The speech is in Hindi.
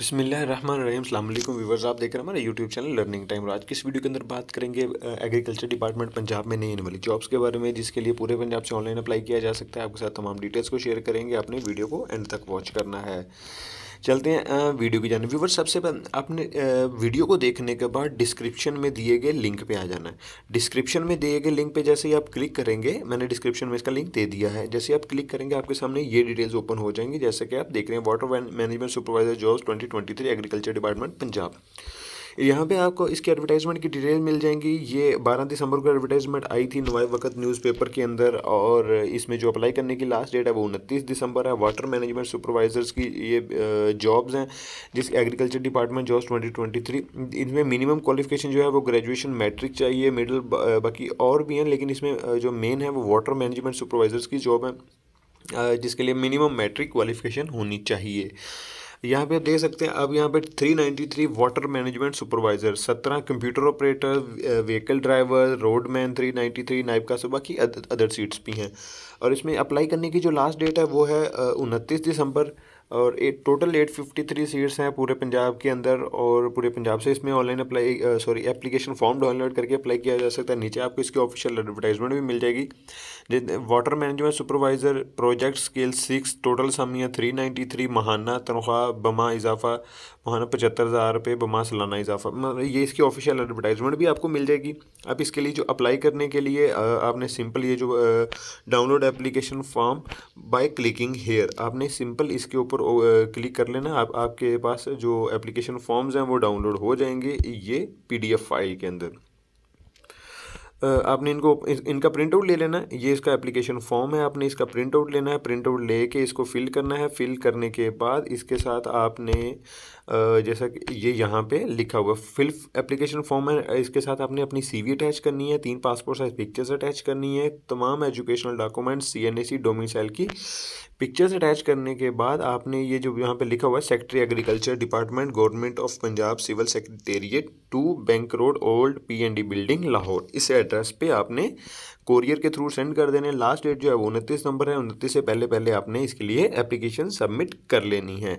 बसमिलीम व्यवर्स आप देख रहे हैं हमारे यूट्यूब चैनल लर्निंग टाइम और आज किस वीडियो के अंदर बात करेंगे एग्रीकल्चर डिपार्टमेंट पंजाब में नहीं आने वाली जॉब्स के बारे में जिसके लिए पूरे पंजाब से ऑनलाइन अप्लाई किया जा सकता है आपके साथ तमाम डिटेल्स को शेयर करेंगे अपने वीडियो को एंड तक वॉच करना है चलते हैं वीडियो की जाने व्यूवर सबसे पहले आपने वीडियो को देखने के बाद डिस्क्रिप्शन में दिए गए लिंक पे आ जाना है डिस्क्रिप्शन में दिए गए लिंक पे जैसे ही आप क्लिक करेंगे मैंने डिस्क्रिप्शन में इसका लिंक दे दिया है जैसे आप क्लिक करेंगे आपके सामने ये डिटेल्स ओपन हो जाएंगे जैसे कि आप देख रहे हैं water management supervisor job twenty agriculture department Punjab यहाँ पे आपको इसके एडवर्टाइजमेंट की डिटेल मिल जाएंगी ये बारह दिसंबर को एडवर्टाइजमेंट आई थी नवाए वक्त न्यूज़पेपर के अंदर और इसमें जो अप्लाई करने की लास्ट डेट है वो उनतीस दिसंबर है वाटर मैनेजमेंट सुपरवाइजर्स की ये जॉब्स हैं जिस agriculture department jobs twenty twenty three इनमें मिनिमम क्वालिफिकेशन जो है वो ग्रेजुएशन मैट्रिक चाहिए मिडिल बाकी और भी हैं लेकिन इसमें जो मेन है वो वाटर मैनेजमेंट सुपरवाइजर्स की जॉब है जिसके लिए मिनिमम मैट्रिक क्वालिफिकेशन होनी चाहिए यहाँ पे देख सकते हैं अब यहाँ पे 393 water management supervisor 17 computer operator vehicle driver roadman 393 three ninety three नाइब का सुबह की अदर सीट्स भी हैं और इसमें अप्लाई करने की जो लास्ट डेट है वो है उनतीस दिसंबर और eight total eight fifty three seats हैं पूरे पंजाब के अंदर और पूरे पंजाब से इसमें online apply sorry application form download करके अप्लाई किया जा सकता है नीचे आपको इसकी ऑफिशियल एडवर्टाइजमेंट भी मिल जाएगी water management supervisor project scale six total सामिया थ्री नाइन्टी थ्री महाना तनख्वाह बमा इजाफा महाना पचहत्तर हज़ार रुपये बमा सालाना इजाफा ये इसकी ऑफिशियल एडवर्टाइजमेंट भी आपको मिल जाएगी अब इसके लिए जो अप्लाई करने के लिए आपने सिंपल ये जो download application form by clicking here आपने सिंपल इसके ऊपर पर क्लिक कर लेना आप आपके पास जो एप्लीकेशन फॉर्म्स हैं वो डाउनलोड हो जाएंगे ये पीडीएफ फाइल के अंदर आपने इनको इनका प्रिंट आउट ले लेना है ये इसका एप्लीकेशन फॉर्म है आपने इसका प्रिंट आउट लेना है प्रिंट आउट लेके इसको फिल करना है फिल करने के बाद इसके साथ आपने जैसा कि ये यहाँ पे लिखा हुआ फिल एप्लीकेशन फॉर्म है इसके साथ आपने अपनी सीवी अटैच करनी है तीन पासपोर्ट साइज पिक्चर्स अटैच करनी है तमाम educational documents C N A C domicile की पिक्चर्स अटैच करने के बाद आपने ये जो यहाँ पे लिखा हुआ है secretary agriculture department government of Punjab civil secretariat two bank road old P N D building Lahore इस एड्रेस पे आपने कोरियर के थ्रू सेंड कर देने लास्ट डेट जो है वो उनतीस नंबर है उनतीस से पहले पहले आपने इसके लिए एप्लीकेशन सबमिट कर लेनी है